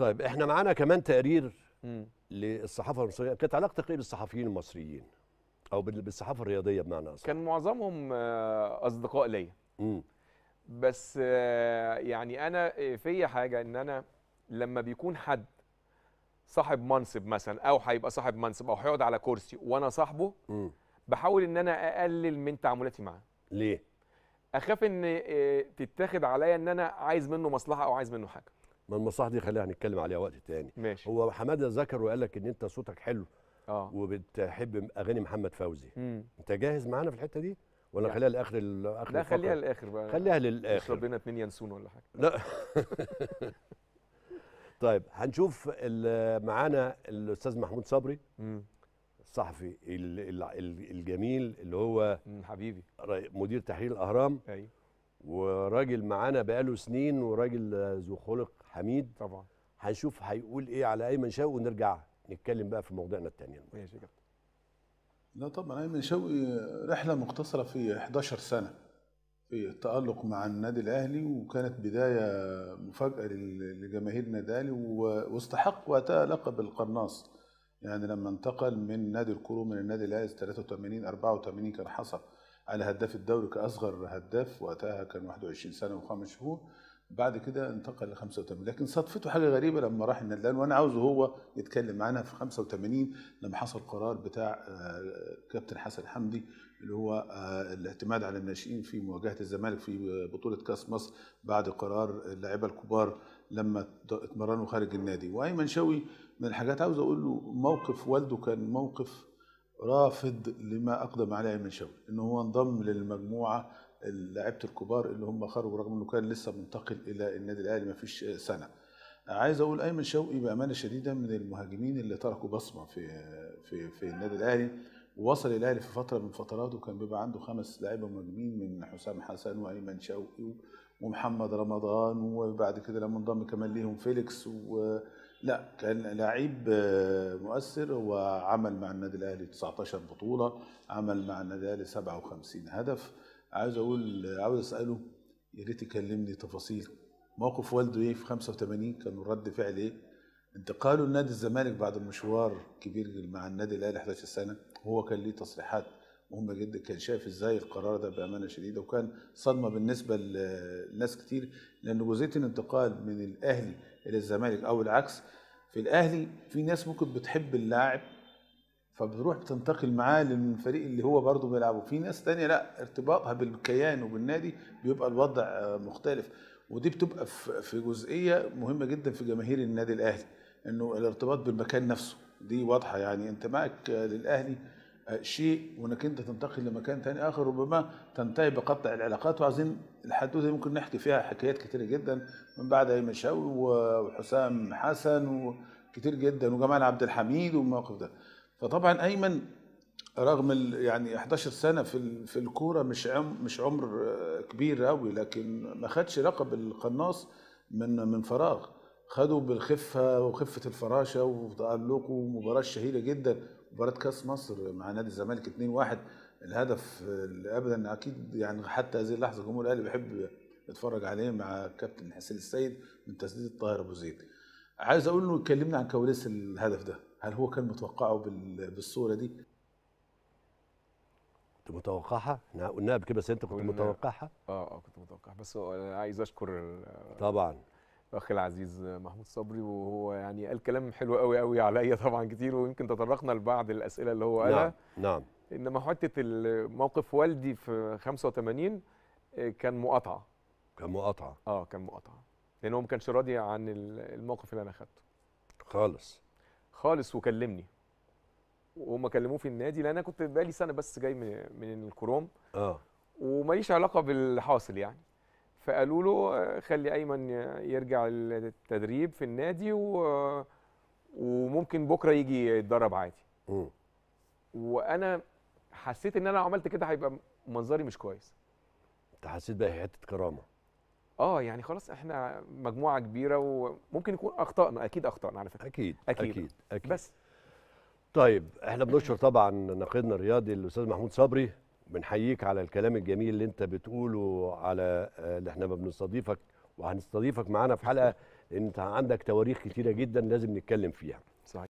طيب احنا معانا كمان تقرير م. للصحافه المصريه كانت علاقتك ايه بالصحفيين المصريين او بالصحافه الرياضيه بمعنى اصح كان معظمهم آه، اصدقاء ليا بس آه، يعني انا آه، فيا حاجه ان انا لما بيكون حد صاحب منصب مثلا او هيبقى صاحب منصب او هيقعد على كرسي وانا صاحبه م. بحاول ان انا اقلل من تعاملاتي معاه ليه اخاف ان تتاخد عليا ان انا عايز منه مصلحه او عايز منه حاجه ما المصلحه دي خلينا نتكلم عليها وقت تاني ماشي. هو حماده ذكر وقال لك ان انت صوتك حلو اه وبتحب اغاني محمد فوزي مم. انت جاهز معانا في الحته دي ولا يعني. خليها لاخر الاخر لا خليها للاخر بقى خليها للاخر نشرب لنا اتنين ينسون ولا حاجه لا طيب هنشوف معانا الاستاذ محمود صبري مم. الصحفي الجميل اللي هو حبيبي مدير تحرير الاهرام ايوه وراجل معانا بقاله سنين وراجل ذو خلق حميد طبعا هنشوف هيقول ايه على ايمن شوقي ونرجع نتكلم بقى في موضوعنا الثاني ماشي يا كابتن لا طبعا ايمن شوقي رحله مختصره في 11 سنه في التالق مع النادي الاهلي وكانت بدايه مفاجاه لجماهير النادي الاهلي واستحق وقتها لقب القناص يعني لما انتقل من نادي الكرو من النادي الاهلي 83 84 كان حصل على هداف الدوري كاصغر هداف وقتها كان 21 سنه وخمس شهور بعد كده انتقل ل 85 لكن صدفته حاجه غريبه لما راح الاهلي وانا عاوزه هو يتكلم معانا في 85 لما حصل قرار بتاع آه، كابتن حسن حمدي اللي هو آه، الاعتماد على الناشئين في مواجهه الزمالك في بطوله كاس مصر بعد قرار اللاعيبة الكبار لما اتمرنوا خارج النادي وايمن شوي من الحاجات عاوز اقول له موقف والده كان موقف رافض لما اقدم عليه من شوقي انه هو انضم للمجموعه لعيبه الكبار اللي هم خرجوا رغم انه كان لسه منتقل الى النادي الاهلي ما فيش سنه عايز اقول ايمن شوقي بامانه شديده من المهاجمين اللي تركوا بصمه في في في النادي الاهلي وصل الاهلي في فتره من فتراته كان بيبقى عنده خمس لعيبه مهاجمين من حسام حسن وايمن شوقي ومحمد رمضان وبعد كده لما انضم كمان ليهم فيليكس و لا كان لعيب آه، مؤثر هو عمل مع النادي الاهلي 19 بطوله عمل مع النادي الاهلي 57 هدف عايز اقول عاوز اساله يا ريت يكلمني تفاصيل موقف والده ايه في 85 كان رد فعل ايه انتقاله لنادي الزمالك بعد المشوار كبير مع النادي الاهلي 11 سنه هو كان ليه تصريحات مهمه جدا كان شايف ازاي القرار ده بامانه شديده وكان صدمه بالنسبه لناس كتير لان جزئيه الانتقال من الاهلي الى الزمالك او العكس في الاهلي في ناس ممكن بتحب اللاعب فبتروح بتنتقل معاه للفريق اللي هو برضه بيلعبه في ناس تانية لا ارتباطها بالكيان وبالنادي بيبقى الوضع مختلف ودي بتبقى في جزئيه مهمه جدا في جماهير النادي الاهلي انه الارتباط بالمكان نفسه دي واضحه يعني انتمائك للاهلي شيء وانك انت تنتقل لمكان ثاني اخر ربما تنتهي بقطع العلاقات وعايزين الحدوته دي ممكن نحكي فيها حكايات كثيره جدا من بعد ايمن شوقي وحسام حسن وكثير جدا وجمال عبد الحميد والمواقف ده فطبعا ايمن رغم يعني 11 سنه في في الكوره مش عم مش عمر آه، كبير قوي لكن ما خدش لقب القناص من من فراغ خدوا بالخفه وخفه الفراشه وتالقوا مباراه شهيره جدا مباراه كاس مصر مع نادي الزمالك 2-1 الهدف ابدا اكيد يعني حتى هذه اللحظه جمهور الاهلي بيحب يتفرج عليه مع كابتن حسين السيد من تسديد طاهر ابو زيد عايز اقول له كلمنا عن كواليس الهدف ده هل هو كان متوقعه بالصوره دي كنت متوقعها احنا قلناها قبل كده بس انت كنت متوقعها اه اه كنت متوقعها بس عايز اشكر طبعا الاخ العزيز محمود صبري وهو يعني قال كلام حلو قوي قوي عليا طبعا كتير ويمكن تطرقنا لبعض الاسئله اللي هو نعم، قالها نعم نعم انما حته موقف والدي في 85 آه، كان مقاطعه كان مقاطعه اه كان مقاطعه لان هو ما كانش راضي عن الموقف اللي انا اخدته خالص خالص وكلمني وهم كلموه في النادي لان انا كنت بقالي سنه بس جاي من من الكروم اه وماليش علاقه بالحاصل يعني فقالوا له آه، خلي ايمن يرجع التدريب في النادي و... وممكن بكره يجي يتدرب عادي م. وانا حسيت ان انا لو عملت كده هيبقى منظري مش كويس انت حسيت بقى حته كرامه اه يعني خلاص احنا مجموعه كبيره وممكن يكون اخطائنا اكيد اخطائنا على فكره اكيد اكيد اكيد, أكيد. بس طيب احنا بنشكر طبعا ناقدنا الرياضي الاستاذ محمود صبري بنحييك على الكلام الجميل اللي انت بتقوله على آه، اللي احنا بنستضيفك وهنستضيفك معانا في حلقه لان انت عندك تواريخ كتيره جدا لازم نتكلم فيها